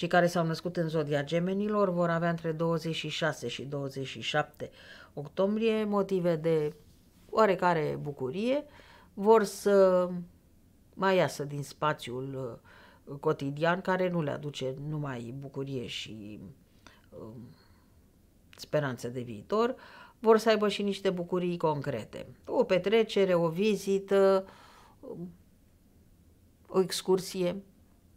Cei care s-au născut în zodia gemenilor vor avea între 26 și 27 octombrie motive de oarecare bucurie, vor să mai iasă din spațiul uh, cotidian care nu le aduce numai bucurie și um, speranță speranțe de viitor, vor să aibă și niște bucurii concrete. O petrecere, o vizită, um, o excursie,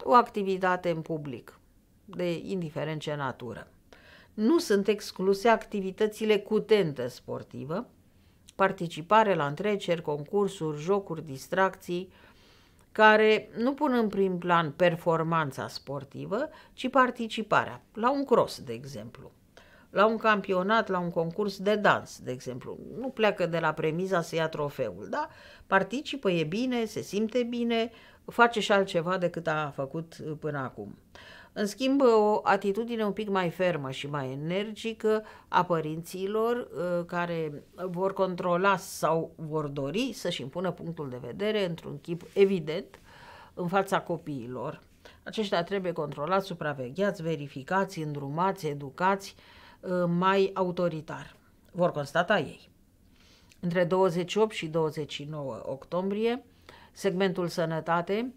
o activitate în public de indiferent ce natură. Nu sunt excluse activitățile cu tentă sportivă, participare la întreceri, concursuri, jocuri, distracții, care nu pun în prim plan performanța sportivă, ci participarea, la un cross, de exemplu, la un campionat, la un concurs de dans, de exemplu. Nu pleacă de la premiza să ia trofeul, da? Participă, e bine, se simte bine, face și altceva decât a făcut până acum. În schimb, o atitudine un pic mai fermă și mai energică a părinților uh, care vor controla sau vor dori să-și impună punctul de vedere într-un chip evident în fața copiilor. Aceștia trebuie controlați, supravegheați, verificați, îndrumați, educați uh, mai autoritar. Vor constata ei. Între 28 și 29 octombrie, segmentul sănătate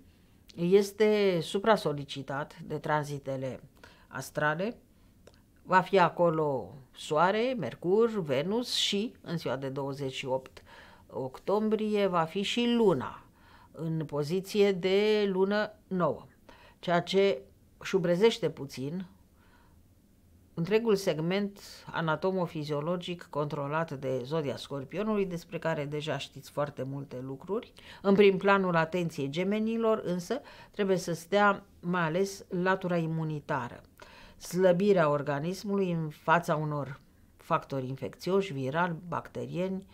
este supra-solicitat de tranzitele astrale. Va fi acolo Soare, Mercur, Venus și, în ziua de 28 octombrie, va fi și Luna în poziție de lună nouă, ceea ce șubrezește puțin întregul segment anatomofiziologic controlat de zodia scorpionului, despre care deja știți foarte multe lucruri. În prim planul atenției gemenilor, însă, trebuie să stea mai ales latura imunitară, slăbirea organismului în fața unor factori infecțioși, virali, bacterieni,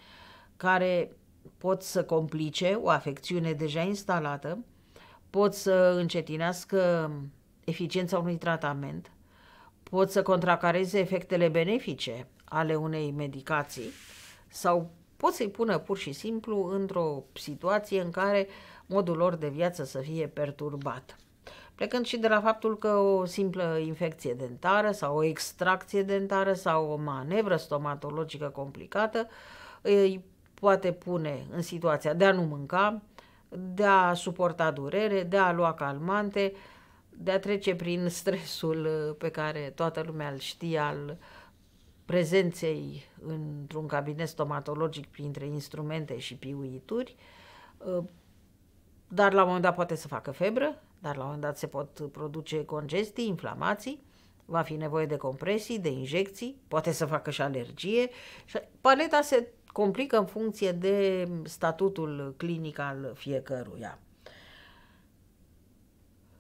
care pot să complice o afecțiune deja instalată, pot să încetinească eficiența unui tratament, pot să contracareze efectele benefice ale unei medicații sau pot să-i pună pur și simplu într-o situație în care modul lor de viață să fie perturbat. Plecând și de la faptul că o simplă infecție dentară sau o extracție dentară sau o manevră stomatologică complicată îi poate pune în situația de a nu mânca, de a suporta durere, de a lua calmante, de a trece prin stresul uh, pe care toată lumea îl știe al prezenței într-un cabinet stomatologic printre instrumente și piuituri, uh, dar la un moment dat poate să facă febră, dar la un moment dat se pot produce congestii, inflamații, va fi nevoie de compresii, de injecții, poate să facă și alergie. paleta se complică în funcție de statutul clinic al fiecăruia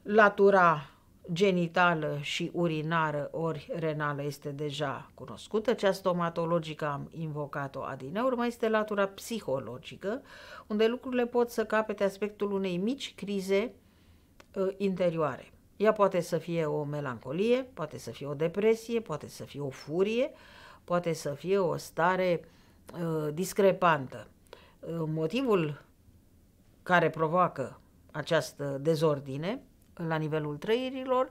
latura genitală și urinară ori renală este deja cunoscută, cea stomatologică am invocat-o adineaur, mai este latura psihologică, unde lucrurile pot să capete aspectul unei mici crize uh, interioare. Ea poate să fie o melancolie, poate să fie o depresie, poate să fie o furie, poate să fie o stare uh, discrepantă. Uh, motivul care provoacă această dezordine la nivelul trăirilor,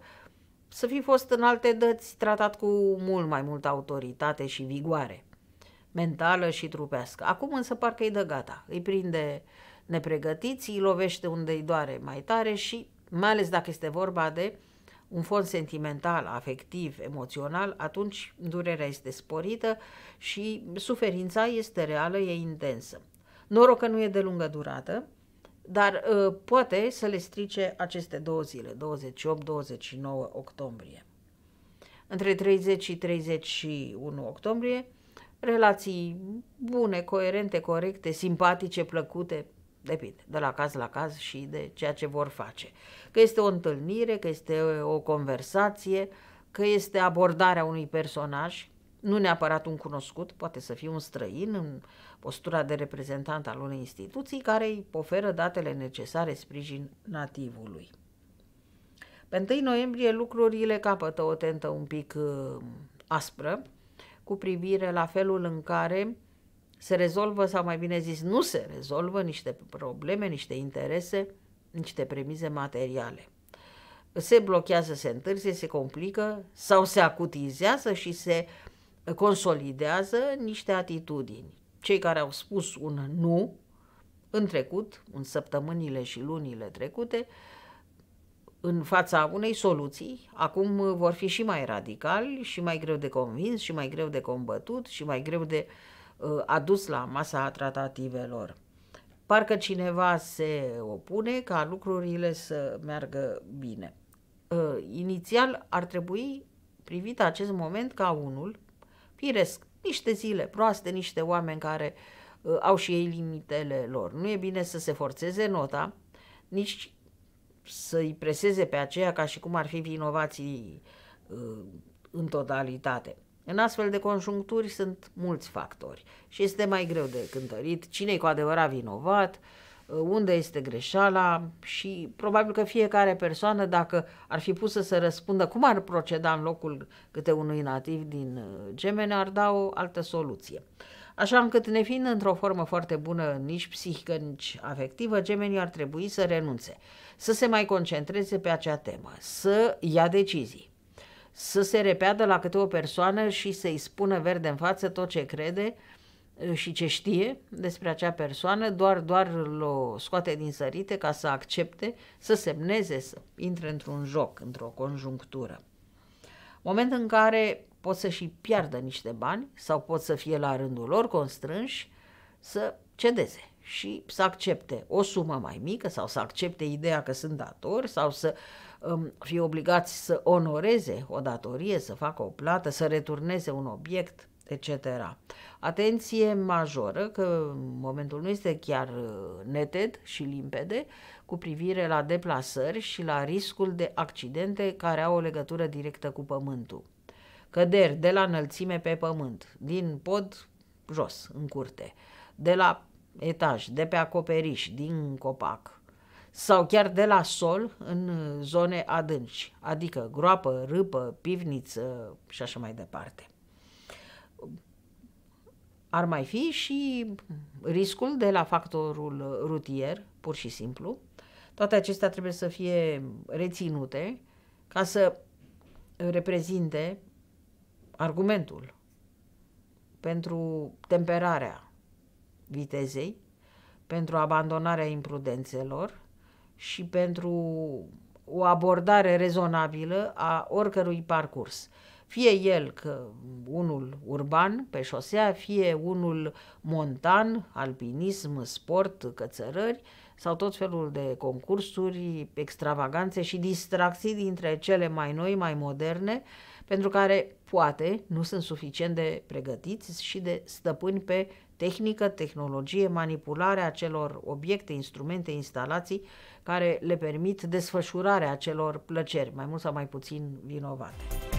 să fi fost în alte dăți tratat cu mult mai multă autoritate și vigoare, mentală și trupească. Acum însă parcă îi dă gata, îi prinde nepregătiți, îi lovește unde îi doare mai tare și, mai ales dacă este vorba de un fond sentimental, afectiv, emoțional, atunci durerea este sporită și suferința este reală, e intensă. Noroc că nu e de lungă durată, dar uh, poate să le strice aceste două zile, 28-29 octombrie. Între 30 și 31 octombrie, relații bune, coerente, corecte, simpatice, plăcute, depinde, de la caz la caz și de ceea ce vor face. Că este o întâlnire, că este o conversație, că este abordarea unui personaj, nu neapărat un cunoscut, poate să fie un străin, un, postura de reprezentant al unei instituții care îi oferă datele necesare sprijin nativului. Pe 1 noiembrie lucrurile capătă o tentă un pic uh, aspră cu privire la felul în care se rezolvă, sau mai bine zis, nu se rezolvă niște probleme, niște interese, niște premize materiale. Se blochează, se întârzie, se complică sau se acutizează și se consolidează niște atitudini cei care au spus un nu în trecut, în săptămânile și lunile trecute, în fața unei soluții, acum vor fi și mai radicali, și mai greu de convins, și mai greu de combătut, și mai greu de uh, adus la masa tratativelor. Parcă cineva se opune ca lucrurile să meargă bine. Uh, inițial ar trebui privit acest moment ca unul, firesc, niște zile proaste, niște oameni care uh, au și ei limitele lor. Nu e bine să se forțeze nota, nici să-i preseze pe aceea ca și cum ar fi vinovații uh, în totalitate. În astfel de conjuncturi sunt mulți factori și este mai greu de cântărit cine e cu adevărat vinovat, uh, Uh, unde este greșeala și probabil că fiecare persoană, dacă ar fi pusă să răspundă cum ar proceda în locul câte unui nativ din uh, gemene, ar da o altă soluție. Așa încât, nefiind într-o formă foarte bună, nici psihică, nici afectivă, gemenii ar trebui să renunțe, să se mai concentreze pe acea temă, să ia decizii, să se repeadă la câte o persoană și să-i spună verde în față tot ce crede, uh, Ă, și ce știe despre acea persoană, doar, doar l-o scoate din sărite ca să accepte, să semneze, să intre într-un joc, într-o conjunctură. Moment în care pot să și piardă niște bani sau pot să fie la rândul lor constrânși să cedeze și să accepte o sumă mai mică sau să accepte ideea că sunt datori sau să um, fie obligați să onoreze o datorie, să facă o plată, să returneze un obiect etc. Atenție majoră că momentul nu este chiar uh, neted și limpede cu privire la deplasări și la riscul de accidente care au o legătură directă cu pământul. Căderi de la înălțime pe pământ, din pod jos, în curte, de la etaj, de pe acoperiș, din copac sau chiar de la sol în uh, zone adânci, adică groapă, râpă, pivniță și așa mai departe ar mai fi și riscul de la factorul rutier, pur și simplu. Toate acestea trebuie să fie reținute ca să reprezinte argumentul pentru temperarea vitezei, pentru abandonarea imprudențelor și pentru o abordare rezonabilă a oricărui parcurs fie el că unul urban pe șosea, fie unul montan, alpinism, sport, cățărări sau tot felul de concursuri, extravaganțe și distracții dintre cele mai noi, mai moderne, pentru care poate nu sunt suficient de pregătiți și de stăpâni pe tehnică, tehnologie, manipularea acelor obiecte, instrumente, instalații care le permit desfășurarea acelor plăceri, mai mult sau mai puțin vinovate.